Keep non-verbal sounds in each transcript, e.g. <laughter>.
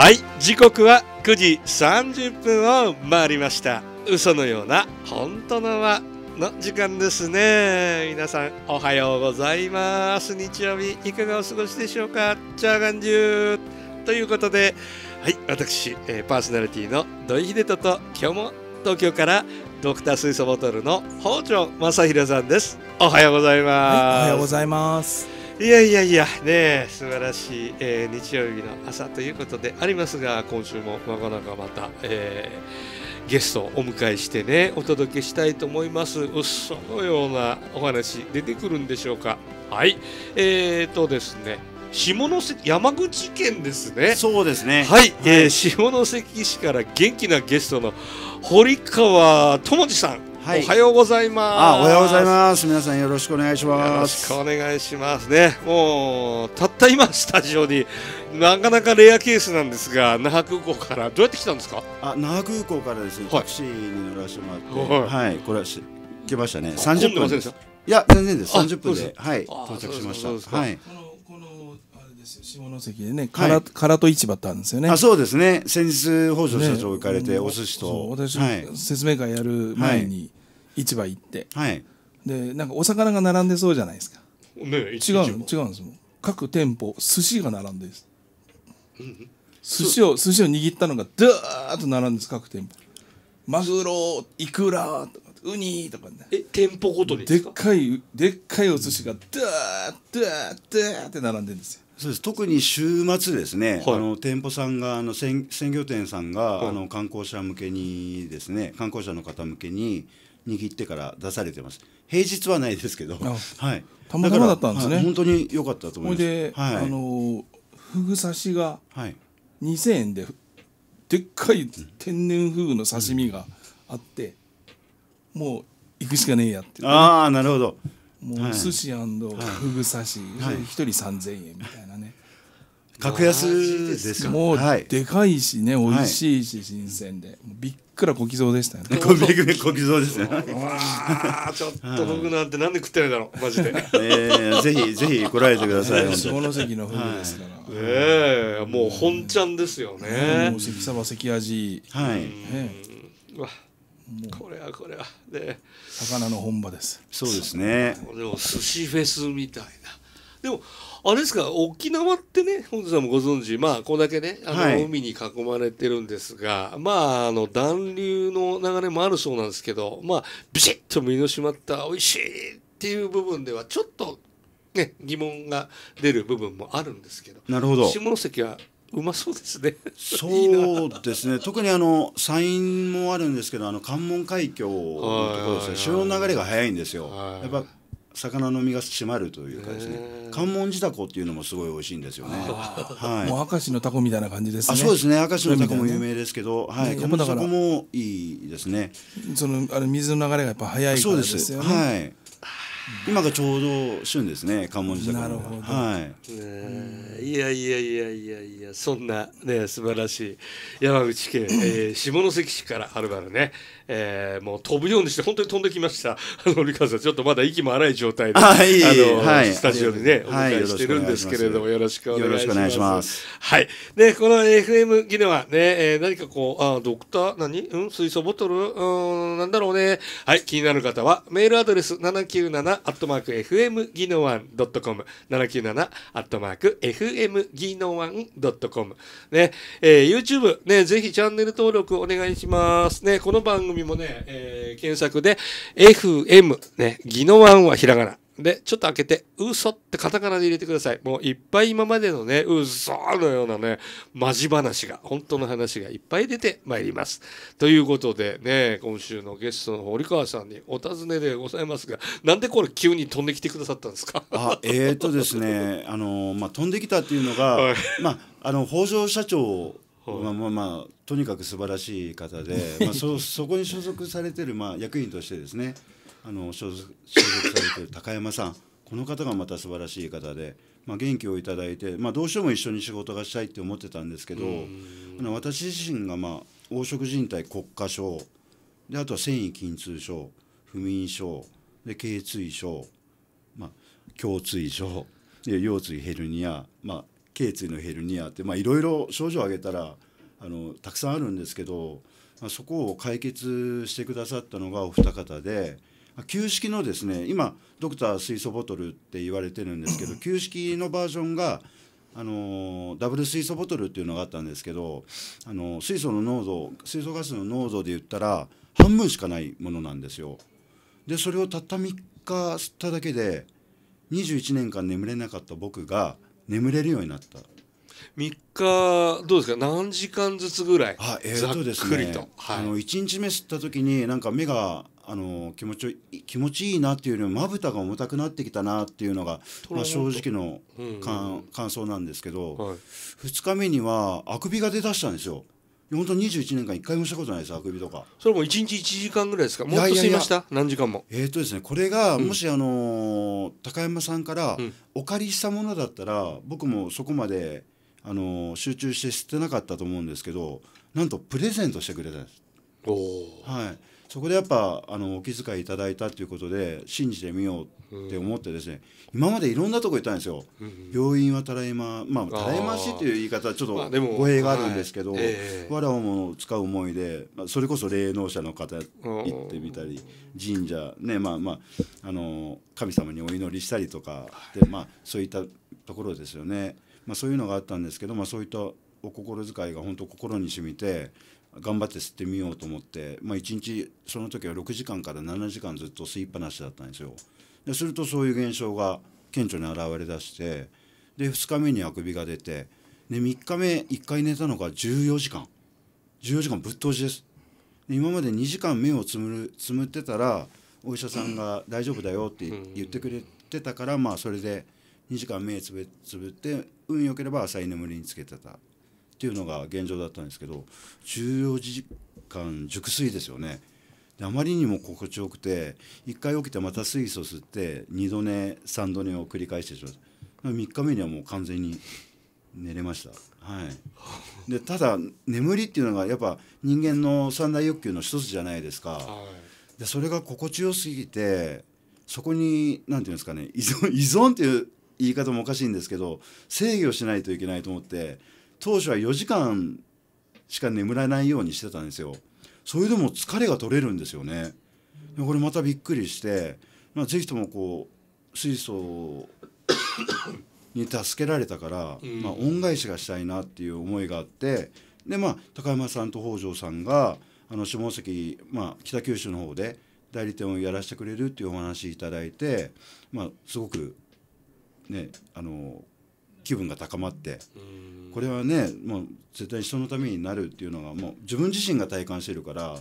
はい時刻は9時30分を回りました嘘のような本当の輪の時間ですね皆さんおはようございます日曜日いかがお過ごしでしょうかチャーガンジューということではい私、えパーソナリティの土井秀人と今日も東京からドクター水素ボトルの北条正弘さんですおはようございます、はい、おはようございますいやいやいや、ね素晴らしい、えー、日曜日の朝ということでありますが、今週もなかなかまた、えー、ゲストをお迎えしてね、お届けしたいと思います。うっそのようなお話、出てくるんでしょうか。はい、えーとですね、下関山口県ですね。そうですね。はい、はい、えー、下関市から元気なゲストの堀川智二さんはい、おはようございます。おはようございます。皆さんよろしくお願いします。お願いしますね。もうたった今スタジオになかなかレアケースなんですが、那覇空港からどうやって来たんですか。あ、那覇空港からですね。タクシーに乗らせてもらって、はい、はい、これはし来ましたね。三十分いや全然です。三十分で、はい、到着しました。はい。下関でね、から、はい、からと市場ってあるんですよね。あ、そうですね。先日北条社長行かれて、ね、お寿司と。私、はい、説明会やる前に市場行って、はい、で、なんかお魚が並んでそうじゃないですか。ね、違う、違うんですもん。各店舗寿司が並んでです。寿司を寿司を握ったのがずーっと並んで各店舗。マグロ、イクラウニとかね。え、店舗ごとででっかい、でっかいお寿司が、ドゥー、ドゥー、ドゥーって並んでるんですよ。そうです特に週末ですね、はい、あの店舗さんがあの鮮魚店さんが、はい、あの観光者向けにですね観光者の方向けに握ってから出されてます平日はないですけどはいたまたまだったんですね、本当に良かったと思いますで、はい、あのフグ刺しが2000円ででっかい天然フグの刺身があって、もう行くしかねえやって、ね、ああなるほどもう寿司ふぐ刺し一、人3,000円みたいなね格安ですよもうでかいしね、い、美味しいし新鮮でびっくら小刻うでしたよね小刻 <laughs> うですねあ、ちょっとふぐなんてなんで食ってないだろうマジで、えぜひぜひ来られてください <laughs> 下関のふぐですから、えもう本ちゃんですよねもう関サバ関味はい、ね、うわこれはこれはで魚の本場ですそうですねでも寿司フェスみたいなでもあれですか沖縄ってね本田さんもご存知まあこれだけねあの、海に囲まれてるんですがまああの暖流の流れもあるそうなんですけどまあビシッと身の締まった美味しいっていう部分ではちょっとね疑問が出る部分もあるんですけどなるほど下関はうまそうですね。そうですね。<laughs> 特にあの山陰もあるんですけど、あの関門海峡のところですね。潮の流れが早いんですよ。やっぱ魚の身が締まるというかですね。関門地タコっていうのもすごい美味しいんですよね。はい。もう明石のタコみたいな感じです、ね、あ、そうですね。明石のタコも有名ですけど、はい。やそこもいいですね。そのあれ水の流れがやっぱ早いからですよね。そうです。はい。今がちょうど旬ですね関門寺坂なるはいね、いやいやいやいやいやそんなね素晴らしい山口県、えー、下関市からはるばるねえー、もう飛ぶようにして本当に飛んできました。<laughs> あのリカさんちょっとまだ息も荒い状態で、あの、はい、スタジオにね、お迎えしてるんですけれども、よろしくお願いします。はい。でこの FM ギネはね、えー、何かこうあドクター何うん水素ボトルうんなんだろうね。はい気になる方はメールアドレス七九七アットマーク FM ギノワンドットコム七九七アットマーク FM ギノワンドットコムね、えー、YouTube ねぜひチャンネル登録お願いしますねこの番組もね、えー、検索で FM ね、ギノワンはひらがな。で、ちょっと開けて、嘘ってカタカナで入れてください。もういっぱい今までのね、嘘のようなね、まじ話が、本当の話がいっぱい出てまいります。ということでね、今週のゲストの堀川さんにお尋ねでございますが、なんでこれ急に飛んできてくださったんですかあえっ、ー、とですね、あの、まあ、飛んできたっていうのが、はい、まあ、あの、北条社長まあまあまあとにかく素晴らしい方で、<laughs> まあ、そそこに所属されてる、まあ、役員としてですねあの所属所属されてる高山さんこの方がまた素晴らしい方で、まあ、元気をいただいて、まあ、どうしても一緒に仕事がしたいって思ってたんですけどあの私自身が、まあ、黄色人体国家症であとは繊維筋痛症不眠症で頸椎症、まあ、胸椎症で腰椎ヘルニア、まあ、頸椎のヘルニアっていろいろ症状を挙げたらあのたくさんあるんですけど、まあ、そこを解決してくださったのがお二方で。旧式のですね今ドクター水素ボトルって言われてるんですけど <laughs> 旧式のバージョンがあのダブル水素ボトルっていうのがあったんですけどあの水素の濃度水素ガスの濃度で言ったら半分しかないものなんですよ。でそれをたった3日吸っただけで21年間眠れなかった僕が眠れるようになった3日どうですか何時間ずつぐらいあ、えーとですね、はい、あの1日目吸った時になんか目があの気持ち気持ちいいなっていうよりもまぶたが重たくなってきたなっていうのが、まあ、正直の、うんうん、感想なんですけど、はい、2日目にはあくびが出だしたんですよ。本当二21年間一回もしたことないですあくびとかそれも1日1時間ぐらいですかもっと吸いました何時間もえっ、ー、とですねこれがもし、あの高山さんからお借りしたものだったら、僕もそこまで、あの集中して吸ってなかったと思うんですけどなんとプレゼントしてくれたんですおはいそこでやっぱあのお気遣いいただいたということで信じてみようって思ってですね、うん、今までいろんなとこ行ったんですよ、うん、病院はたらいままあたらいましっていう言い方はちょっと語弊があるんですけど、まあはいえー、わらをも使う思いで、まあ、それこそ霊能者の方行ってみたり神社ねまあまああの神様にお祈りしたりとかで、まあ、そういったところですよね、まあ、そういうのがあったんですけど、まあ、そういったお心遣いが本当心に染みて頑張って吸ってみようと思って、まあ、1日その時は6時間から7時間ずっと吸いっぱなしだったんですよ。でするとそういう現象が顕著に現れだしてで2日目にあくびが出てで3日目1回寝たのが14時間14時間ぶっ通しです。で今まで2時間目をつむるつむってたらお医者さんが「大丈夫だよ」って言ってくれてたから、まあそれで2時間目つぶつぶって運良ければ浅い眠りにつけてたっていうのが現状だったんですけど14時間熟睡ですよねあまりにも心地よくて1回起きてまた水素吸って2度寝3度寝を繰り返してしまう3日目にはもう完全に寝れました、はい、でただ眠りっていうのがやっぱ人間の三大欲求の一つじゃないですか、はい、でそれが心地よすぎてそこに何て言うんですかね依存依存っていう言い方もおかしいんですけど制御しないといけないと思って当初は4時間しか眠らないようにしてたんですよそれでも疲れが取れるんですよねこれまたびっくりして、まあ、ぜひともこう水素に助けられたから、まあ、恩返しがしたいなっていう思いがあってでまあ高山さんと北条さんがあの下関、まあ、北九州の方で代理店をやらせてくれるっていうお話いただいて、まあ、すごく、ね、あの気分が高まってこれはねもう絶対人のためになるっていうのがもう自分自身が体感してるから、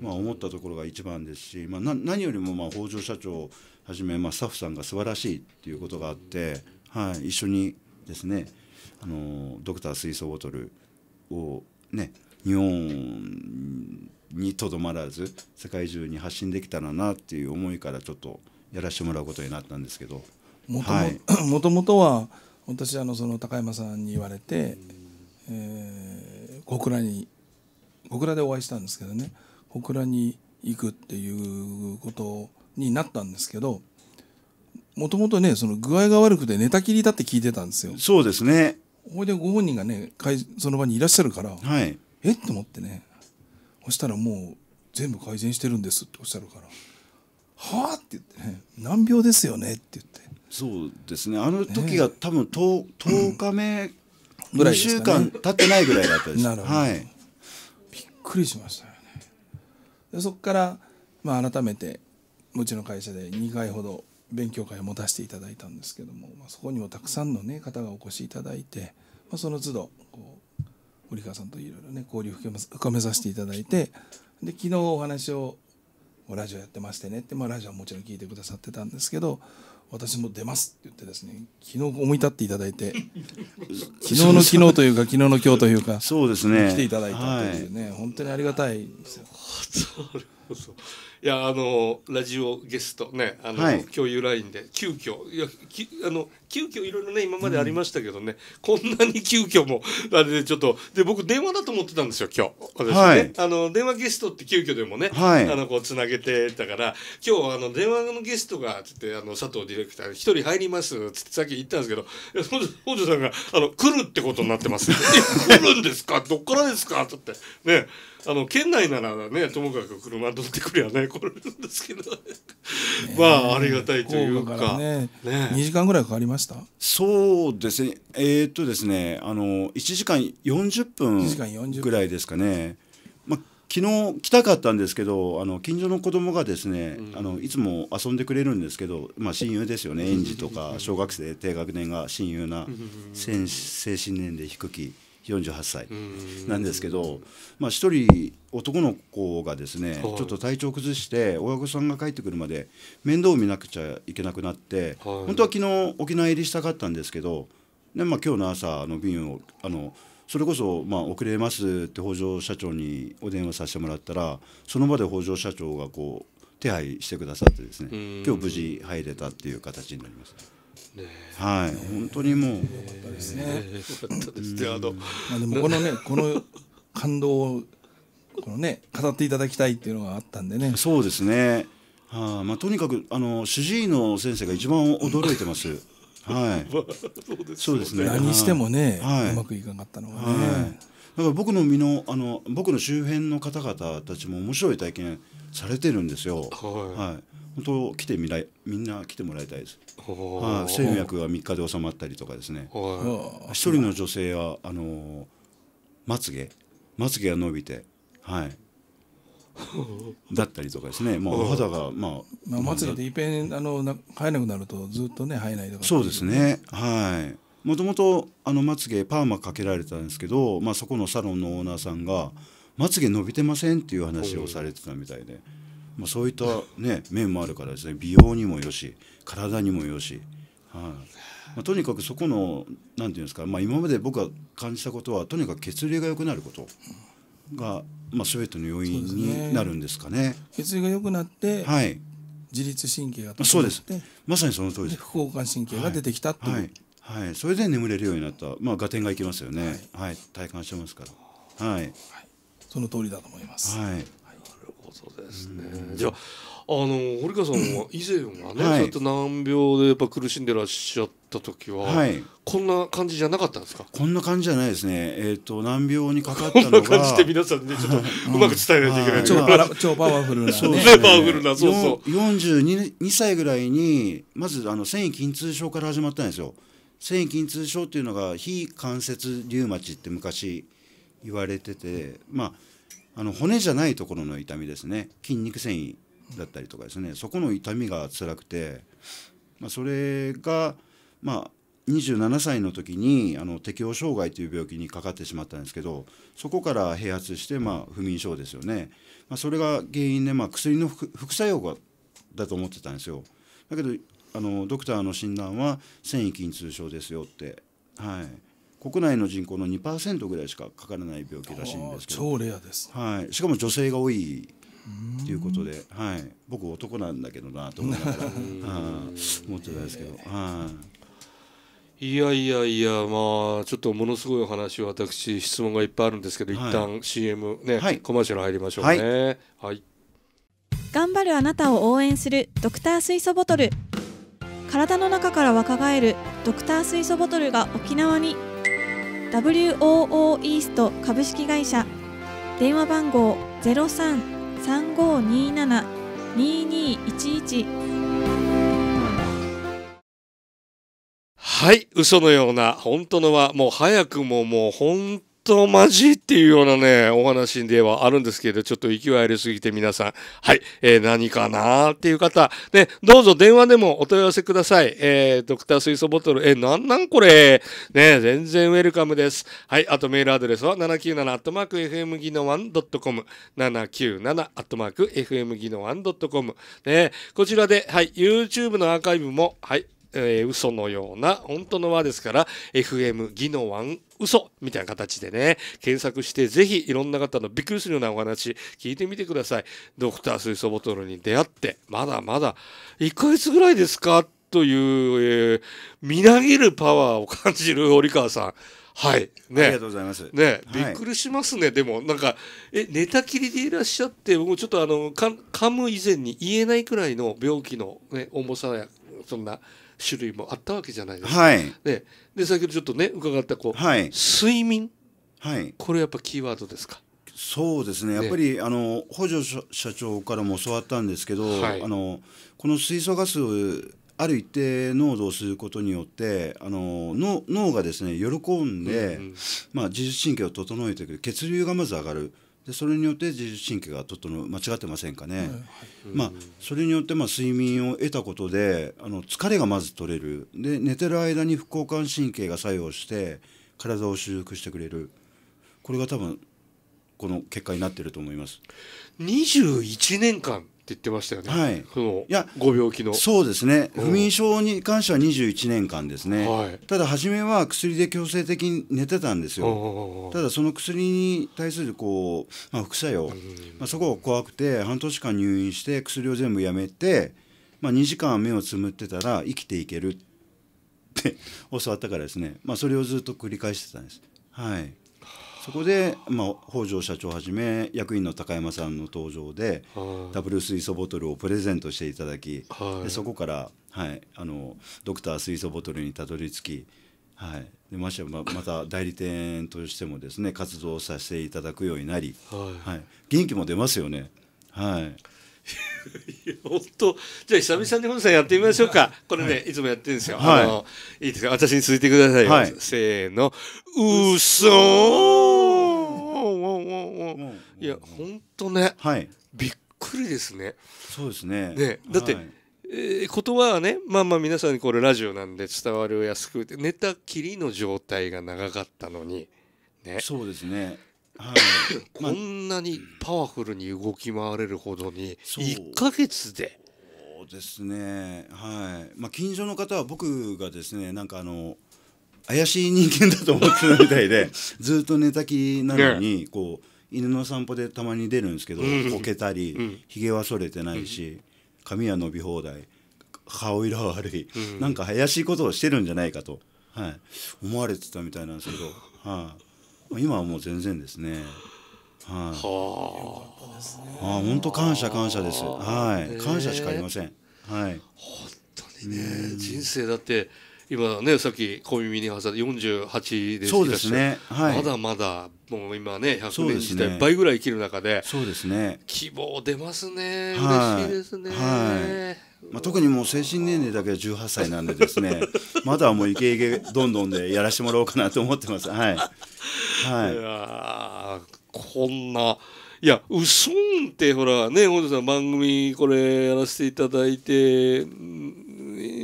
まあ、思ったところが一番ですし、まあ、何よりもまあ北条社長をはじめ、まあ、スタッフさんが素晴らしいっていうことがあって、はい、一緒にですねあのドクター水素ボトルをね日本にとどまらず世界中に発信できたらなっていう思いからちょっとやらせてもらうことになったんですけど。もともと、はい、は私あのその高山さんに言われて、えー、小倉に小倉でお会いしたんですけどね小倉に行くっていうことになったんですけどもともとねその具合が悪くて寝たきりだって聞いてたんですよそうですねほいでご本人がねその場にいらっしゃるから、はい、えっと思ってねそしたらもう全部改善してるんですっておっしゃるから「はあ?」って言ってね「難病ですよね」って言ってそうですねあの時が多分 10, 日目ぐらい、ね、週間経ってないぐらいだったですなるほど、はい、びっくりしましたよねでそこから、まあ、改めてうちの会社で2回ほど勉強会を持たせていただいたんですけども、まあ、そこにもたくさんの、ね、方がお越しいただいて、まあ、その都度こう堀川さんといろいろね交流を深めさせていただいてで昨日お話をラジオやってましてねって、まあ、ラジオはもちろん聞いてくださってたんですけど私も出ますって言ってですね昨日思い立っていただいて <laughs> 昨日の昨日というか昨日の今日というかそうですね来ていただいたというね、はい、本当にありがたいですよ。<laughs> そうそういやあのラジオゲストねあの、はい共有ラインで急遽いやきあの急遽いろいろね今までありましたけどね、こんなに急遽もあれでちょっとで僕電話だと思ってたんですよ今日私ね、はいあの電話ゲストって急遽でもね、はいあのこうつなげてたから今日あの電話のゲストがつってあの佐藤ディレクター一人入りますつってさっき言ったんですけどいや北条さんがあの来るってことになってます <laughs> 来るんですかどっからですかつってねあの県内ならねともかく車乗ってくりゃね来れるんですけどまあありがたいというかねね2時間ぐらいかかりましたそうですねえー、っとですねあの1時間40分ぐらいですかねまあ昨日来たかったんですけどあの近所の子供がですね、うん、あのいつも遊んでくれるんですけど、まあ、親友ですよね園児とか小学生低学年が親友な精神年齢低き。48歳なんですけど、まあ、1人男の子がですね、はい、ちょっと体調崩して親御さんが帰ってくるまで面倒を見なくちゃいけなくなって、はい、本当は昨日沖縄入りしたかったんですけど、まあ、今日の朝の便をあのそれこそ、まあ、遅れますって北条社長にお電話させてもらったらその場で北条社長がこう手配してくださってですね今日無事入れたっていう形になります。ね、はい、本当にもう。よかったですね。よかったですね。まあ、でも、このね、この感動を。このね、語っていただきたいっていうのがあったんでね。そうですね。はあ、まあ、とにかく、あの、主治医の先生が一番驚いてます。はい。<laughs> そうですね。何してもね、はい、うまくいかなかったのはね。だから僕の身のあの僕の周辺の方々たちも面白い体験されてるんですよ。はい、はい、本当来てみらみんな来てもらいたいです。はい、脈が3日で収まったりとかですね。一人の女性はあのまつげまつげが伸びてはい。だったりとかですね、まあ、お肌が、まあ、まつげでいっぺんあの生えなくなるとずっとね生えないとかそうですねはいもともとあのまつげパーマかけられたんですけど、まあ、そこのサロンのオーナーさんが「まつげ伸びてません」っていう話をされてたみたいで。まあ、そういった、ね、面もあるからですね美容にもよし体にもよし、はい、まあ、とにかくそこの何て言うんですか、まあ、今まで僕が感じたことはとにかく血流が良くなることが、まあ、全ての要因になるんですかね。ね血流が良くなって、はい、自律神経がそうですまさにその通りです副交感神経が出てきたという、はい、はいはい、それで眠れるようになったまあ合点がいきますよね、はい、はい、体感してますからはい、その通りだと思いますはいことですね。じゃあの堀川さんは <clears throat> 以前はね、ちょっと難病でやっぱ苦しんでらっしゃった時は、はい、こんな感じじゃなかったんですか？こんな感じじゃないですね。えっ、ー、と難病にかかったのがこんな感じで皆さんねちょっとうまく伝えないといけない、うん、超パワフルな、ね、そうパワフルなそうそう四十二歳ぐらいにまずあの繊維筋痛症から始まったんですよ。繊維筋痛症っていうのが非関節リウマチって昔言われててまああの骨じゃないところの痛みですね筋肉繊維だったりとかですねそこの痛みが辛くて、まあ、それが、まあ、27歳の時にあの適応障害という病気にかかってしまったんですけどそこから併発して、まあ、不眠症ですよね、まあ、それが原因で、まあ、薬の副作用がだと思ってたんですよだけどあのドクターの診断は繊維筋痛症ですよってはい。国内の人口の2%ぐらいしかかからない病気らしいんですけど超レアです、はい、しかも女性が多いということで、はい、僕男なんだけどなと思 <laughs> ってたんですけど。はいやいやいや、まあ、ちょっとものすごい話を私、質問がいっぱいあるんですけど、はい、一旦 CM ね、はい、コマーシャル入りましょうね、はい。頑張るあなたを応援するドクター水素ボトル。体の中から若返るドクター水素ボトルが沖縄に。WOO イースト株式会社電話番号ロ三三五二七二二一一はい嘘のような本当のはもう早くももう本とまじっていうようなね、お話ではあるんですけど、ちょっと勢いありすぎて皆さん、はい、えー、何かなーっていう方、ね、どうぞ電話でもお問い合わせください。えー、ドクター水素ボトル、えー、なんなんこれね、全然ウェルカムです。はい、あとメールアドレスは797 f m g i n o FM 技能 1.com、797 f m g i n o FM 技能 1.com、ね、こちらで、はい、YouTube のアーカイブも、はい、えー、嘘のような、本当の輪ですから、FM、技のワン、嘘みたいな形でね、検索して、ぜひいろんな方のびっくりするようなお話、聞いてみてください。ドクター水素ボトルに出会って、まだまだ、1ヶ月ぐらいですかという、えー、みなぎるパワーを感じる折川さん。はい。ね。ありがとうございます。ね。びっくりしますね。はい、でも、なんか、え、寝たきりでいらっしゃって、僕ちょっとあの、か、噛む以前に言えないくらいの病気のね、重さや、そんな、種類もあったわけじゃないですか。はい、ね、で先ほどちょっとね伺ったこう、はい、睡眠、はい、これやっぱキーワードですかそうですねやっぱり、あの補助社長からも教わったんですけど、はい、あのこの水素ガスある一定濃度をすることによってあの脳がですね喜んで、うんうん、まあ、自律神経を整えてくる血流がまず上がる。でそれによって自律神経が整う間違ってませんかね、はい、まあ、それによってまあ睡眠を得たことであの疲れがまず取れるで寝てる間に副交感神経が作用して体を修復してくれるこれが多分この結果になってると思います21年間って言ってましたよね、はい、そのいやご病気のそうですね、不眠症に関しては21年間ですね、はい、ただ初めは薬で強制的に寝てたんですよ、ただその薬に対するこう、まあ、副作用、まあ、そこが怖くて、半年間入院して、薬を全部やめて、まあ、2時間目をつむってたら、生きていけるって <laughs> 教わったからですね、まあ、それをずっと繰り返してたんです。はいそこで、まあ、北条社長はじめ役員の高山さんの登場で、ダブル水素ボトルをプレゼントしていただき、でそこから、はい、あのドクター水素ボトルにたどり着き、はい、でましてままた代理店としてもですね活動させていただくようになり、はい、はい、元気も出ますよね。はい本当じゃあ久々に本さんやってみましょうかこれね、はい、いつもやってるんですよ、はい、あのいいですか私に続いてくださいよ、はい、せーの「うそー」いや本当ね、はい、びっくりですねそうですねねだって、はいえー、言葉はねまあまあ皆さんにこれラジオなんで伝わるやすく寝たきりの状態が長かったのにねそうですねはい、こんなにパワフルに動き回れるほどに1か月で。そうですね、はいまあ、近所の方は僕がですねなんかあの怪しい人間だと思ってたみたいで <laughs> ずっと寝たきなのに、こう犬の散歩でたまに出るんですけど、こけたりひげは剃れてないし、髪は伸び放題顔色は悪い、なんか怪しいことをしてるんじゃないかと、はい、思われてたみたいなんですけど。はい、今はもう全然ですね。はい、はあ、ね、本当感謝感謝です。はい、感謝しかありません。はい。本当にね、人生だって。今ねさっき小耳に挟んで四十八でそうですね、はい、まだまだもう今ね百0 0年時代倍ぐらい生きる中でそうですね希望出ますね、はい、嬉しいですね。はいまあ、特にもう精神年齢だけは18歳なんでですね <laughs> まだもうイケイケどんどんでやらしてもらおうかなと思ってますはい、はい、いやこんないやうそんってほらね本田さん番組これやらせていただいて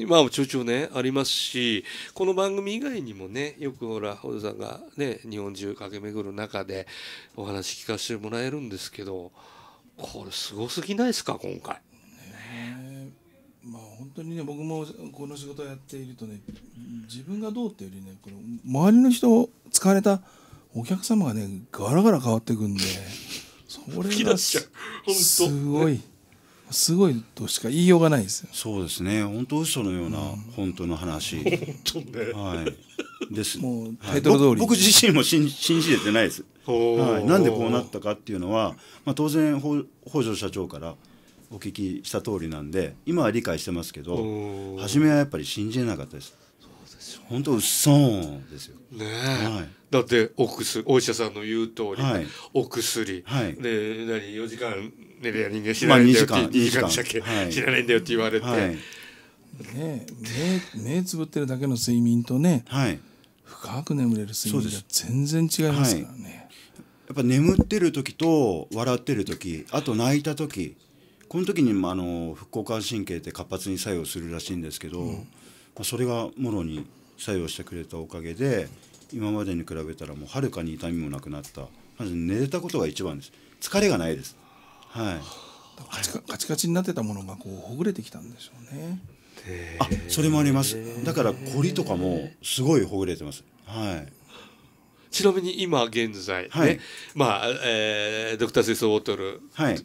まあちょちょねありますしこの番組以外にもねよくほら本田さんがね日本中駆け巡る中でお話聞かせてもらえるんですけどこれすごすぎないですか今回。まあ本当にね僕もこの仕事をやっているとね自分がどうっていうよりねこの周りの人を使われたお客様がねガラガラ変わってくんでそれがすごい。すごいとしか言いようがないですよそうですね。本当嘘のような、本当の話。本当ね。はい。です。もうタイトル通り、はい、僕自身も信信じれてないです。はい。なんでこうなったかっていうのは、まあ当然北条社長からお聞きした通りなんで今は理解してますけど初めはやっぱり信じれなかったです。本当うっそんですよ。ねはい、だってお薬お医者さんの言う通り、はい、お薬、はい、で何四時間寝りや人間死なないんだよって、まあ、2時間したっけ、はい、死なないんだよって言われて、はい、ね目目つぶってるだけの睡眠とね、はい、深く眠れる睡眠が全然違いますからね。やっぱ眠ってる時と笑ってる時あと泣いた時この時にもあの副交感神経って活発に作用するらしいんですけど、まあ、それがもろに作用してくれたおかげで今までに比べたらもうはるかに痛みもなくなったまず寝れたことが一番です疲れがないですはいカチカチカチになってたものがこうほぐれてきたんでしょうねあそれもありますだから凝りとかもすごいほぐれてますはいちなみに今現在、ね、はい、まあ、えー、ドクター水素ボトル、はい、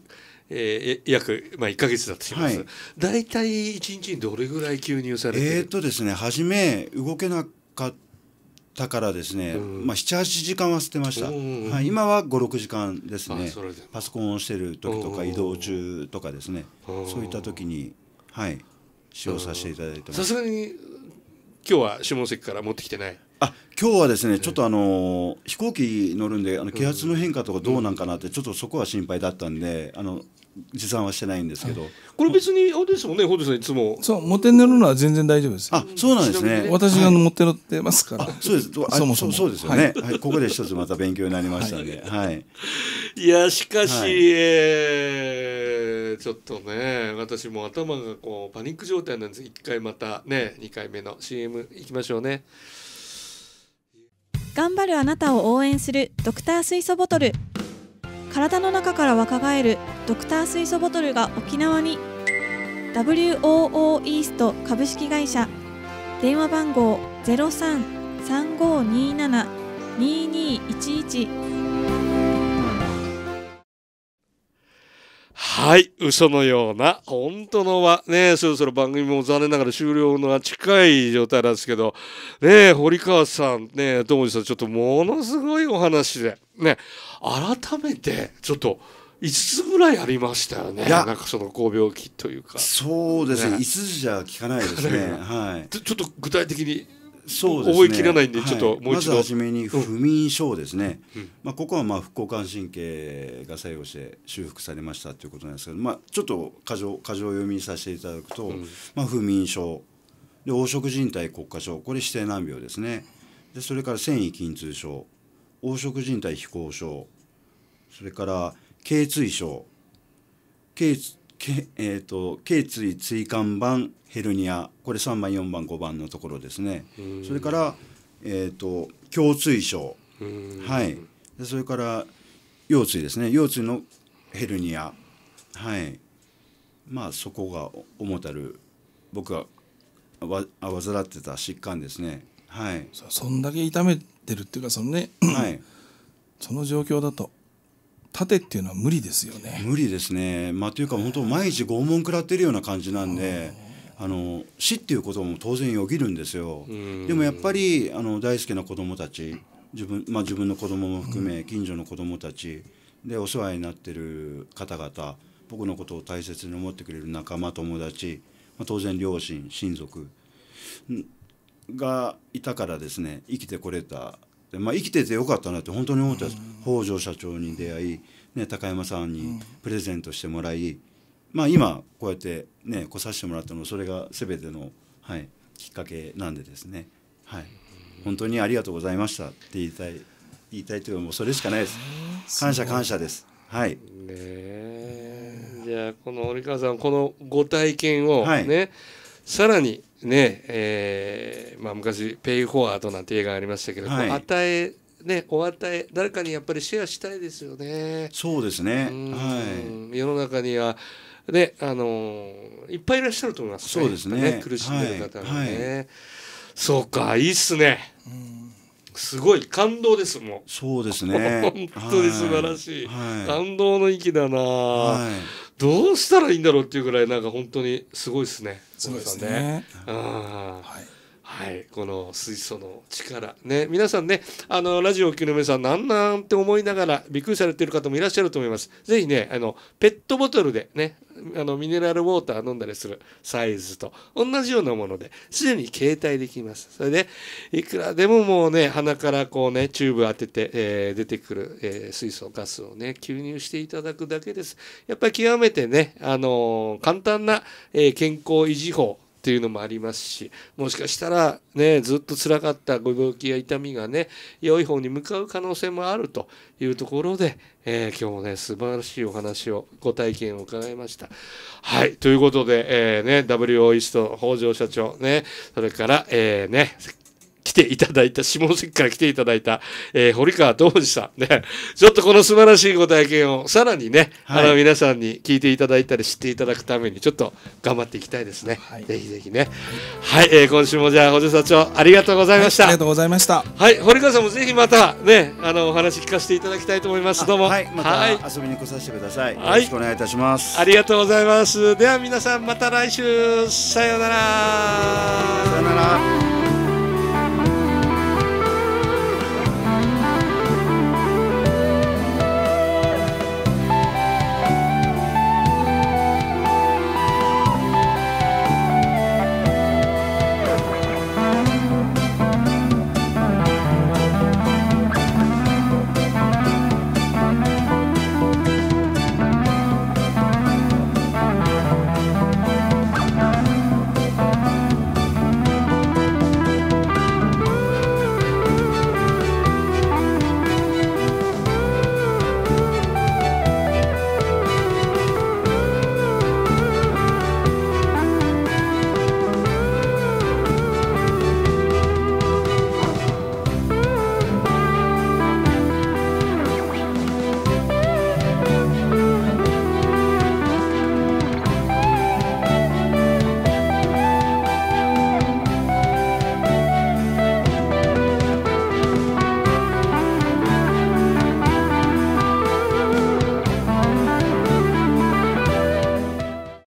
えー、約、まあ、1か月だとします、はい、大体1日にどれぐらい吸入されてえっとですね初め動けなかったからですね、うん、まあ、78時間は捨てました、はい、今は56時間ですねパソコンをしてる時とか移動中とかですねそういった時にはい使用させていただいてますさすがに今日は下関から持ってきてないあ今日はですね、ちょっとあの飛行機乗るんで、あの気圧の変化とかどうなんかなって、ちょっとそこは心配だったんで、あの持参はしてないんですけど、これ別にあれですもんね、ホテさんいつも。そう、持って寝るのは全然大丈夫です。あ、そうなんですね。私が持って乗ってますから。そうです。そもそもそうですよね。はい、ここで一つまた勉強になりましたね。はい。いやしかし、えー、ちょっとね、私も頭がこうパニック状態なんです。一回またね、二回目の CM いきましょうね。頑張るあなたを応援するドクター水素ボトル。体の中から若返るドクター水素ボトルが沖縄に WOO イースト株式会社電話番号0335272211はい、嘘のような、本当のは、ね、そろそろ番組も残念ながら終了のは近い状態なんですけど、ね、堀川さん、ね、友治さん、ちょっとものすごいお話で、ね、改めて、ちょっと、5つぐらいありましたよね。いや、なんかそのご病気というか。そうですね。ね5つじゃ聞かないですね。<laughs> はい。ちょっと具体的にそうですね、覚えきらないんで、ちょっともう一度、はい、まず初めに不眠症ですね、うん、まあ、ここはまあ副交感神経が作用して修復されましたということなんですけど、まあ、ちょっと過剰過剰読みさせていただくと、うん、まあ、不眠症で黄色人体国家症これ指定難病ですねでそれから繊維筋痛症黄色人体非行症それから頚椎症頚椎けえーと、頸椎椎間板ヘルニアこれ3番4番5番のところですねそれから、えーと、胸椎症はいそれから腰椎ですね腰椎のヘルニアはいまあそこが主たる僕がわ患ってた疾患ですねはいそんだけ痛めてるっていうかそのね、はい、<clears throat> その状況だと盾っていうのは無理ですよね。無理ですね。まあというか本当毎日拷問食らってるような感じなんで。あの死っていうことも当然よぎるんですよでもやっぱりあの大好きな子供たち自分,、まあ、自分の子供も含め近所の子供たちでお世話になってる方々僕のことを大切に思ってくれる仲間友達、まあ、当然両親親族がいたからですね生きてこれたで、まあ、生きててよかったなって本当に思ったんです、北条社長に出会い、ね、高山さんにプレゼントしてもらい、まあ、今こうやって、ね、来させてもらったのそれが全ての、はい、きっかけなんでですね、はい、本当にありがとうございましたって言いたい言いたいというかもうそれしかないです。感謝感謝です。はい。ねじゃあこの折川さんこのご体験をね、はい、さらにねえーまあ、昔「ペイ・フォワード」なんて映画がありましたけど、はい、与えね、お与え誰かにやっぱりシェアしたいですよね。そうですね、はい、世の中にはねあのいっぱいいらっしゃると思います、ね、そうですね、ね、苦しんでる方がね、はいはい、そうかいいっすね、すごい感動ですもうそうですね <laughs> 本当に素晴らしい、感動の域だな、どうしたらいいんだろうっていうぐらいなんか本当にすごいですね。そうですね。うん、はい。この水素の力ね皆さんねあのラジオを聴きの皆さんなんなんて思いながらびっくりされてる方もいらっしゃると思います是非ねあのペットボトルでねあのミネラルウォーター飲んだりするサイズと同じようなものですでに携帯できますそれでいくらでももうね鼻からこうねチューブ当てて、えー、出てくる、えー、水素ガスをね吸入していただくだけですやっぱり極めてねあのー、簡単な、え健康維持法っていうのもありますしもしかしたらねずっとつらかったご病気や痛みがね良い方に向かう可能性もあるというところで、えー、今日もね素晴らしいお話をご体験を伺いました。はいということで、えーね、WO イースト北条社長ねそれから、えーね来ていただいた、下関から来ていただいた、えー、堀川智司さんね、ちょっとこの素晴らしいご体験をさらにね、はい、あの皆さんに聞いていただいたり知っていただくために、ちょっと頑張っていきたいですね。はい、ぜひぜひね。はい、えー、今週もじゃあ、補助社長、ありがとうございました、はい、ありがとうございました。はい、堀川さんもぜひまたね、あのお話聞かせていただきたいと思います。どうも。はい、また遊びに来させてください。よろしくお願いいたします。ありがとうございます。では皆さんまた来週さようなら。さようなら。